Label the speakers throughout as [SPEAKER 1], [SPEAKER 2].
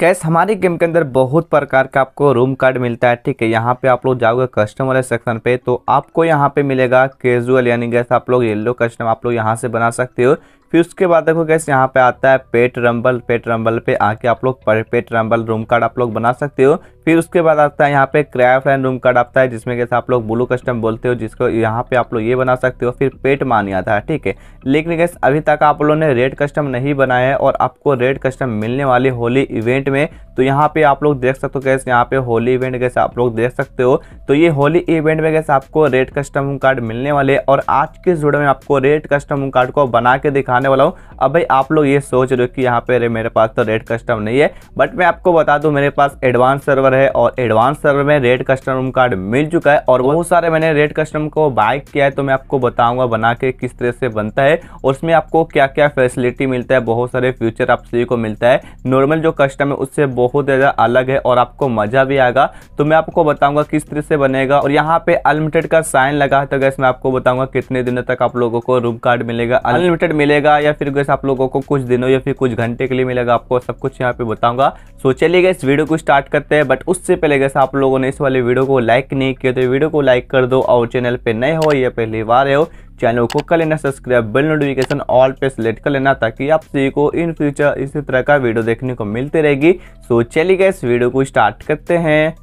[SPEAKER 1] cash हमारे game के अंदर बहुत प्रकार का आपको रूम कार्ड मिलता है ठीक है यहाँ पे आप लोग जाओगे कस्टमर सेक्शन पे तो आपको यहाँ पे मिलेगा कैजुअल यानी गैस आप लोग येलो कस्टम आप लोग यहाँ से बना सकते हो फिर उसके बाद देखो गैस यहाँ पे आता है पेट रंबल पेट रंबल पे आके आप लोग पेट रंबल रूम कार्ड आप लोग बना सकते हो फिर उसके बाद आता है यहाँ पे क्राफ एंड रूम कार्ड आता है जिसमें कैसे आप लोग ब्लू कस्टम बोलते हो जिसको यहाँ पे आप लोग ये बना सकते हो फिर पेट मानी आता है ठीक है लेकिन कैसे अभी तक आप लोगों ने रेड कस्टम नहीं बनाया है और आपको रेड कस्टम मिलने वाले होली इवेंट में तो यहाँ पे आप लोग देख सकते हो कैसे यहाँ पे होली इवेंट कैसे आप लोग देख सकते हो तो ये होली इवेंट में कैसे आपको रेड कस्टम कार्ड मिलने वाले और आज के इस में आपको रेड कस्टम कार्ड को बना के दिखाने वाला हूँ अब भाई आप लोग ये सोच रहे हो कि यहाँ पे मेरे पास तो रेड कस्टम नहीं है बट मैं आपको बता दूँ मेरे पास एडवांस सर्वर है है और एडवांस सर्वर में रेड कस्टम कार्ड मिल चुका है और बहुत सारे मैंने रेड कस्टम को बाइक किया है तो मैं आपको बताऊंगा बना के किस तरह से बनता है और उसमें आपको क्या क्या फैसिलिटी मिलता है बहुत सारे फ्यूचर आप सभी को मिलता है नॉर्मल जो कस्टम है उससे बहुत ज़्यादा अलग है और आपको मज़ा भी आएगा तो मैं आपको बताऊंगा किस तरह से बनेगा और यहाँ पे अनलिमिटेड का साइन लगा है तो गैस मैं आपको बताऊंगा कितने दिनों तक आप लोगों को रूम कार्ड मिलेगा अनलिमिटेड मिलेगा या फिर गैस आप लोगों को कुछ दिनों या फिर कुछ घंटे के लिए मिलेगा आपको सब कुछ यहाँ पे बताऊंगा सो चलिए इस वीडियो को स्टार्ट करते हैं बट उससे पहले अगर आप लोगों ने इस वाले वीडियो को लाइक नहीं किया तो वीडियो को लाइक कर दो और चैनल पर नए हो या पहली बार हो चैनल को कर लेना सब्सक्राइब बेल नोटिफिकेशन ऑल पे सेलेक्ट कर लेना ताकि आप सभी को इन फ्यूचर इसी तरह का वीडियो देखने को मिलती रहेगी सो चलिए इस वीडियो को स्टार्ट करते हैं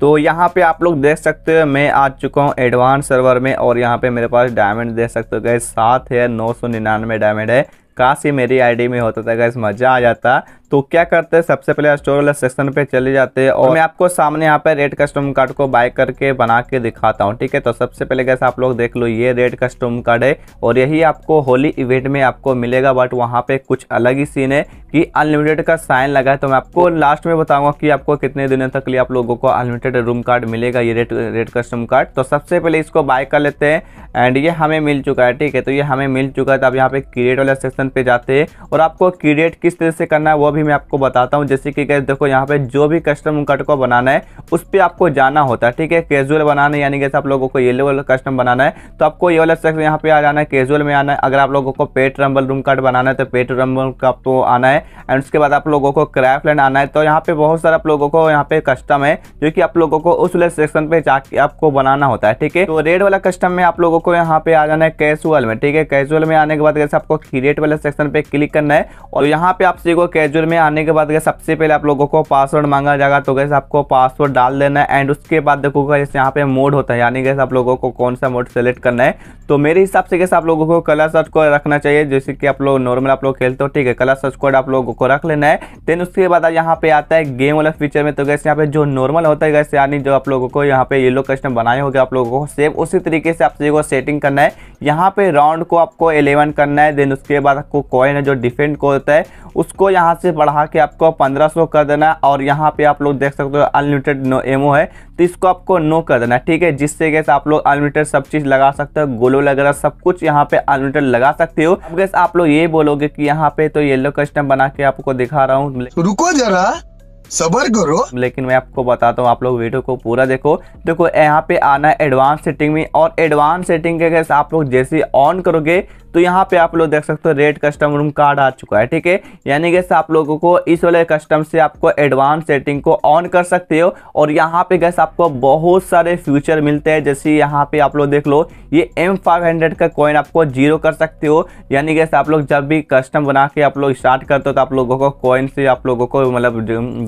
[SPEAKER 1] तो यहाँ पे आप लोग देख सकते हो मैं आ चुका हूँ एडवांस सर्वर में और यहाँ पे मेरे पास डायमंड देख सकते हो गए सात है नौ सौ निन्यानवे डायमंड है काश ये मेरी आईडी में होता था गैस मज़ा आ जाता तो क्या करते हैं सबसे पहले स्टोर वाले सेक्शन पे चले जाते हैं और तो मैं आपको सामने यहाँ पे रेड कस्टम कार्ड को बाय करके बना के दिखाता हूँ ठीक है तो सबसे पहले कैसे आप लोग देख लो ये रेड कस्टम कार्ड है और यही आपको होली इवेंट में आपको मिलेगा बट वहाँ पे कुछ अलग ही सीन है कि अनलिमिटेड का साइन लगा है तो मैं आपको लास्ट में बताऊंगा कि आपको कितने दिनों तक लिए आप लोगों को अनलिमिटेड रूम कार्ड मिलेगा ये रेड रेड कस्टम कार्ड तो सबसे पहले इसको बाय कर लेते हैं एंड ये हमें मिल चुका है ठीक है तो ये हमें मिल चुका है तो आप यहाँ पे क्रिएट वाला सेक्शन पे जाते हैं और आपको क्रिएट किस तरह से करना है वो भी भी मैं आपको बताता हूँ जैसे कि देखो यहाँ पे जो भी कस्टम कट को बनाना है उस पर आपको जाना होता है ठीक है कैजुअल बनाना यानी कैसे आप लोगों को येलो लेवल कस्टम बनाना है तो आपको ये वाला सेक्शन यहाँ पे आ जाना है कैजुअल में आना है अगर आप लोगों को पेट रंबल रूम कट बनाना है तो पेट रंबल का आपको आना है एंड उसके बाद आप लोगों को क्राफ्ट लैंड आना है तो यहाँ पे बहुत सारे आप लोगों को यहाँ पे कस्टम है जो कि आप लोगों को उस वाले सेक्शन पे जाके आपको बनाना होता है ठीक है तो रेड वाला कस्टम में आप लोगों को यहाँ पे आ जाना है कैजुअल में ठीक है कैजुअल में आने के बाद जैसे आपको क्रिएट वाले सेक्शन पे क्लिक करना है और यहाँ पे आप सीखो कैजुअल अंदर में आने के बाद गए सबसे पहले आप लोगों को पासवर्ड मांगा जाएगा तो गैस आपको पासवर्ड डाल देना है एंड उसके बाद देखोगा जैसे यहाँ पे मोड होता है यानी गैस आप लोगों को कौन सा मोड सेलेक्ट करना है तो मेरे हिसाब से गैस आप लोगों को कलर सर्च को रखना चाहिए जैसे कि आप लोग नॉर्मल आप लोग खेलते हो ठीक है कलर सर्च कोड आप लोगों को रख लेना है देन उसके बाद यहाँ पे आता है गेम वाला फीचर में तो गैस यहाँ पे जो नॉर्मल होता है गैस यानी जो आप लोगों को यहाँ पे येलो कस्टम बनाए हो आप लोगों को सेम उसी तरीके से आप सभी सेटिंग करना है यहाँ पे राउंड को आपको एलेवन करना है देन उसके बाद आपको कॉइन है जो डिफेंड को होता है उसको यहाँ से बढ़ा के आपको 1500 कर देना है और यहाँ पे आप लोग देख सकते हो अनलिमिटेड नो एमओ है तो इसको आपको नो कर देना है ठीक है जिससे कैसे आप लोग अनलिमिटेड सब चीज़ लगा सकते हो गोलो वगैरह सब कुछ यहाँ पे अनलिमिटेड लगा सकते हो अब कैसे आप लोग ये बोलोगे कि यहाँ पे तो येलो कस्टम बना के आपको दिखा रहा हूँ रुको जरा सबर करो लेकिन मैं आपको बताता हूँ आप लोग वीडियो को पूरा देखो देखो यहाँ पे आना है एडवांस सेटिंग में और एडवांस सेटिंग के अगर आप लोग जैसे ऑन करोगे तो यहाँ पे आप लोग देख सकते हो रेड कस्टम रूम कार्ड आ चुका है ठीक है यानी कि आप लोगों को इस वाले कस्टम से आपको एडवांस सेटिंग को ऑन कर सकते हो और यहाँ पे गैस आपको बहुत सारे फ्यूचर मिलते हैं जैसे यहाँ पे आप लोग देख लो ये एम फाइव हंड्रेड का कॉइन आपको जीरो कर सकते हो यानी गैस आप लोग जब भी कस्टम बना के आप लोग स्टार्ट करते हो तो आप लोगों को कॉइन से आप लोगों को मतलब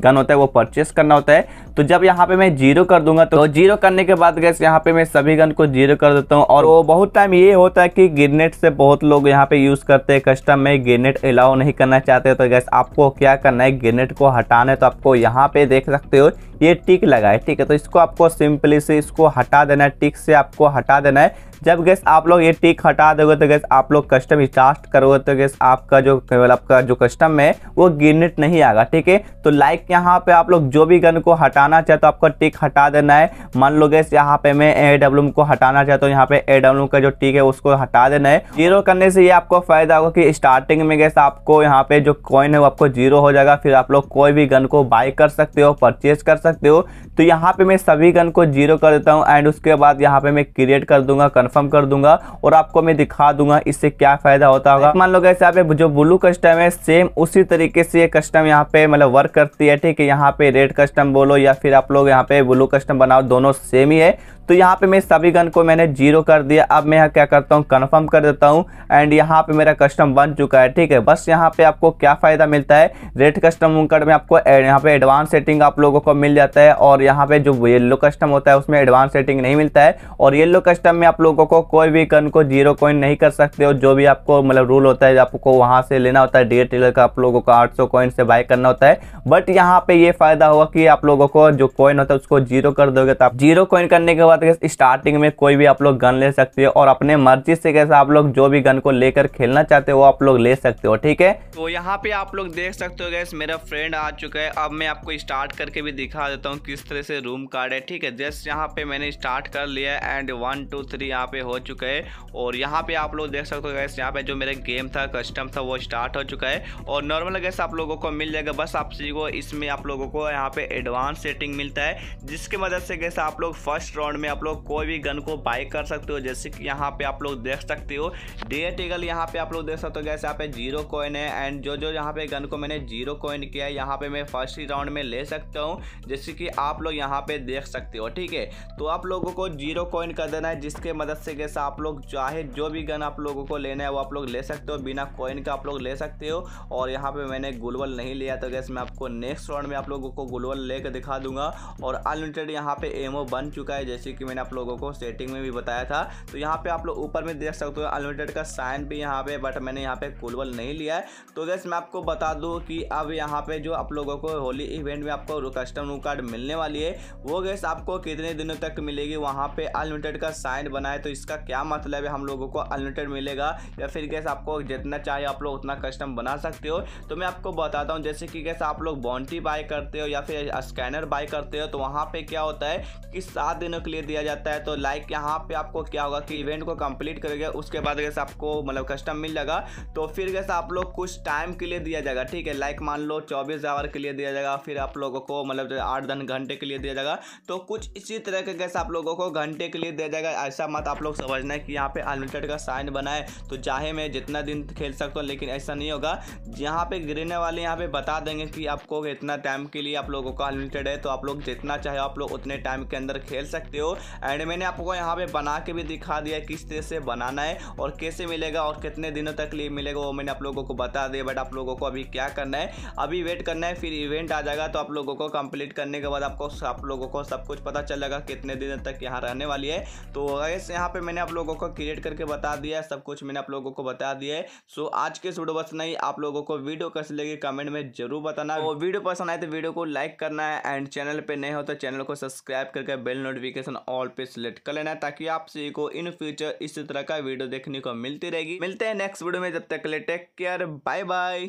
[SPEAKER 1] रिटर्न होता है वो परचेस करना होता है तो जब यहाँ पे मैं जीरो कर दूंगा तो जीरो करने के बाद गैस यहाँ पे मैं सभी गन को जीरो कर देता हूँ और वो बहुत टाइम ये होता है कि ग्रेनेड से बहुत लोग यहाँ पे यूज़ करते हैं कस्टम में ग्रेनेड अलाउ नहीं करना चाहते तो गैस आपको क्या करना है ग्रेनेड को हटाना है तो आपको यहाँ पे देख सकते हो ये टिक लगा है ठीक है तो इसको आपको सिंपली से इसको हटा देना है टिक से आपको हटा देना है जब गैस आप लोग ये टिक हटा दोगे तो गैस आप लोग कस्टम स्टार्ट करोगे तो गैस आपका जो केवल मतलब आपका जो कस्टम है वो ग्रेनेड नहीं आएगा ठीक है तो लाइक यहाँ पे आप लोग जो भी गन को हटाना चाहे तो आपका टिक हटा देना है मान लो गैस यहाँ पे मैं ए डब्ल्यू को हटाना चाहता तो हूँ यहाँ पे ए डब्ल्यू का जो टिक है उसको हटा देना है जीरो करने से ये आपको फायदा होगा कि स्टार्टिंग में गैस आपको यहाँ पे जो कॉइन है वो आपको जीरो हो जाएगा फिर आप लोग कोई भी गन को बाई कर सकते हो परचेज कर सकते हो तो यहाँ पे मैं सभी गन को जीरो कर देता हूँ एंड उसके बाद यहाँ पे मैं क्रिएट कर दूंगा कन्फर्म कर दूंगा और आपको मैं दिखा दूंगा इससे क्या फायदा होता होगा मान लो गैस यहाँ पे जो ब्लू कस्टम है सेम उसी तरीके से ये कस्टम यहाँ पे मतलब वर्क करती है ठीक है यहाँ पे रेड कस्टम बोलो या फिर आप लोग यहाँ पे ब्लू कस्टम बनाओ दोनों सेम ही है तो यहाँ पे मैं सभी गन को मैंने जीरो कर दिया अब मैं यहाँ क्या करता हूँ कन्फर्म कर देता हूँ एंड यहाँ पे मेरा कस्टम बन चुका है ठीक है बस यहाँ पे आपको क्या फ़ायदा मिलता है रेड कस्टम हुंकर में आपको यहाँ पे एडवांस सेटिंग आप लोगों को मिल जाता है और यहाँ पे जो येल्लो कस्टम होता है उसमें एडवांस सेटिंग नहीं मिलता है और येल्लो कस्टम में आप लोगों को कोई भी गन को जीरो कॉइन नहीं कर सकते हो जो भी आपको मतलब रूल होता है आपको वहाँ से लेना होता है डी टेलर का आप लोगों को आठ सौ से बाय करना होता है बट यहाँ पे ये फायदा हुआ कि आप लोगों को जो कॉइन होता है उसको जीरो कर दोगे तो आप जीरो कॉइन करने के बाद बात है स्टार्टिंग में कोई भी आप लोग गन ले सकते हो और अपने मर्जी से कैसे आप लोग जो भी गन को लेकर खेलना चाहते हो वो आप लोग ले सकते हो ठीक है तो यहाँ पे आप लोग देख सकते हो गैस मेरा फ्रेंड आ चुका है अब मैं आपको स्टार्ट करके भी दिखा देता हूँ किस तरह से रूम कार्ड है ठीक है जस्ट यहाँ पे मैंने स्टार्ट कर लिया एंड वन टू थ्री यहाँ पे हो चुका है और यहाँ पे आप लोग देख सकते हो गैस यहाँ पे जो मेरा गेम था कस्टम था वो स्टार्ट हो चुका है और नॉर्मल गैस आप लोगों को मिल जाएगा बस आप को इसमें आप लोगों को यहाँ पे एडवांस सेटिंग मिलता है जिसके मदद से गैस आप लोग फर्स्ट राउंड में आप लोग कोई भी गन को बाय कर सकते हो जैसे कि यहाँ पे आप लोग देख सकते हो डेट ईगल यहाँ पे आप लोग देख सकते हो जैसे यहाँ पे जीरो कॉइन है एंड जो जो यहाँ पे गन को मैंने जीरो कॉइन किया है यहाँ पे मैं फर्स्ट ही राउंड में ले सकता हूँ जैसे कि आप लोग यहाँ पे देख सकते हो ठीक है तो आप लोगों को जीरो कॉइन कर देना है जिसके मदद से जैसा आप लोग चाहे जो भी गन आप लोगों को लेना है वो आप लोग ले सकते हो बिना कॉइन का आप लोग ले सकते हो और यहाँ पे मैंने गुलवल नहीं लिया तो गैस मैं आपको नेक्स्ट राउंड में आप लोगों को गुलवल लेकर दिखा दूंगा और अनलिमिटेड यहाँ पे एमओ बन चुका है जैसे कि मैंने आप लोगों को सेटिंग में भी बताया था तो यहाँ पे आप लोग ऊपर में देख सकते हो अनलिमिटेड का साइन भी यहाँ पे बट मैंने यहाँ पे कूलबल नहीं लिया है तो गैस मैं आपको बता दूँ कि अब यहाँ पे जो आप लोगों को होली इवेंट में आपको कस्टम रू कार्ड मिलने वाली है वो गैस आपको कितने दिनों तक मिलेगी वहाँ पर अनलिमिटेड का साइन बनाए तो इसका क्या मतलब है हम लोगों को अनलिमिटेड मिलेगा या फिर गैस आपको जितना चाहे आप लोग उतना कस्टम बना सकते हो तो मैं आपको बताता हूँ जैसे कि गैस आप लोग बॉन्टी बाय करते हो या फिर स्कैनर बाय करते हो तो वहाँ पर क्या होता है कि सात दिनों के लिए दिया जाता है तो लाइक यहाँ पे आपको क्या होगा कि इवेंट को कंप्लीट करेगा उसके बाद जैसे आपको मतलब कस्टम मिल जाएगा तो फिर जैसे आप लोग कुछ टाइम के लिए दिया जाएगा ठीक है लाइक मान लो चौबीस आवर के लिए दिया जाएगा फिर आप लोगों को मतलब आठ दस घंटे के लिए दिया जाएगा तो कुछ इसी तरह के जैसे आप लोगों को घंटे के लिए दिया जाएगा ऐसा मत आप लोग समझना है कि यहाँ पे अनलिमिटेड का साइन बनाए तो चाहे मैं जितना दिन खेल सकता हूँ लेकिन ऐसा नहीं होगा यहाँ पे गिरने वाले यहाँ पे बता देंगे कि आपको इतना टाइम के लिए आप लोगों का अनलिमिटेड है तो आप लोग जितना चाहे आप लोग उतने टाइम के अंदर खेल सकते हो हो एंड मैंने आपको यहाँ पे बना के भी दिखा दिया किस तरह से बनाना है और कैसे मिलेगा और कितने दिनों तक लिए मिलेगा वो मैंने आप लोगों को बता दिया बट आप लोगों को अभी क्या करना है अभी वेट करना है फिर इवेंट आ जाएगा तो आप लोगों को कंप्लीट करने के बाद आपको आप लोगों को सब कुछ पता चल जाएगा कितने दिन तक यहाँ रहने वाली है तो गैस यहाँ पर मैंने आप लोगों को क्रिएट करके बता दिया सब कुछ मैंने आप लोगों को बता दिया है सो आज के इस वीडियो बस नहीं आप लोगों को वीडियो कैसे लगी कमेंट में जरूर बताना वो वीडियो पसंद आए तो वीडियो को लाइक करना है एंड चैनल पर नए हो तो चैनल को सब्सक्राइब करके बेल नोटिफिकेशन ऑल पे सिलेक्ट कर लेना ताकि आप सभी को इन फ्यूचर इस तरह का वीडियो देखने को मिलती रहेगी मिलते हैं नेक्स्ट वीडियो में जब तक के लिए टेक केयर बाय बाय